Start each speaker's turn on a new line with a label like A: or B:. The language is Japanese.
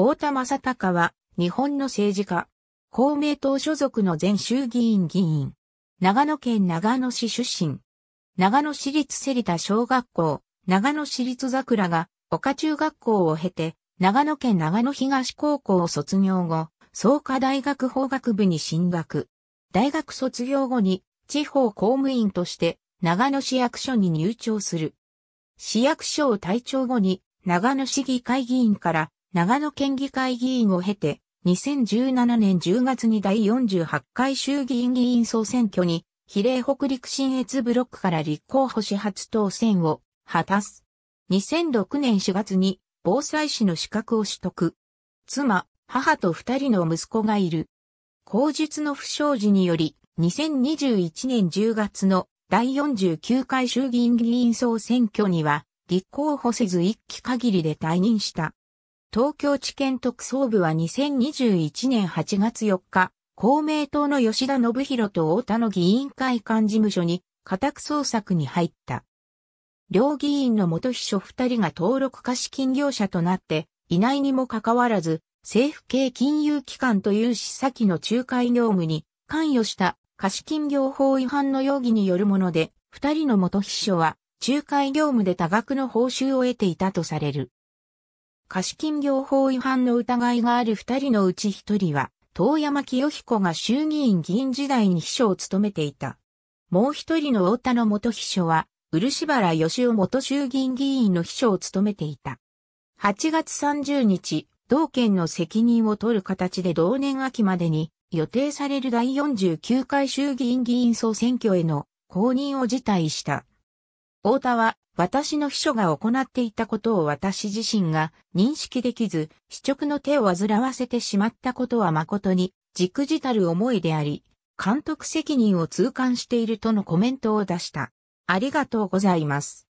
A: 太田正隆は、日本の政治家。公明党所属の前衆議院議員。長野県長野市出身。長野市立芹田小学校、長野市立桜が、岡中学校を経て、長野県長野東高校を卒業後、創価大学法学部に進学。大学卒業後に、地方公務員として、長野市役所に入庁する。市役所を退庁後に、長野市議会議員から、長野県議会議員を経て、2017年10月に第48回衆議院議員総選挙に、比例北陸新越ブロックから立候補し初当選を果たす。2006年4月に防災士の資格を取得。妻、母と二人の息子がいる。口述の不祥事により、2021年10月の第49回衆議院議員総選挙には、立候補せず一期限りで退任した。東京地検特捜部は2021年8月4日、公明党の吉田信弘と大田の議員会館事務所に家宅捜索に入った。両議員の元秘書二人が登録貸金業者となっていないにもかかわらず、政府系金融機関という施先の仲介業務に関与した貸金業法違反の容疑によるもので、二人の元秘書は仲介業務で多額の報酬を得ていたとされる。貸金業法違反の疑いがある二人のうち一人は、遠山清彦が衆議院議員時代に秘書を務めていた。もう一人の大田の元秘書は、漆原義雄元衆議院議員の秘書を務めていた。8月30日、同県の責任を取る形で同年秋までに予定される第49回衆議院議員総選挙への公認を辞退した。太田は、私の秘書が行っていたことを私自身が認識できず、死直の手を煩わせてしまったことは誠に、軸じたる思いであり、監督責任を痛感しているとのコメントを出した。ありがとうございます。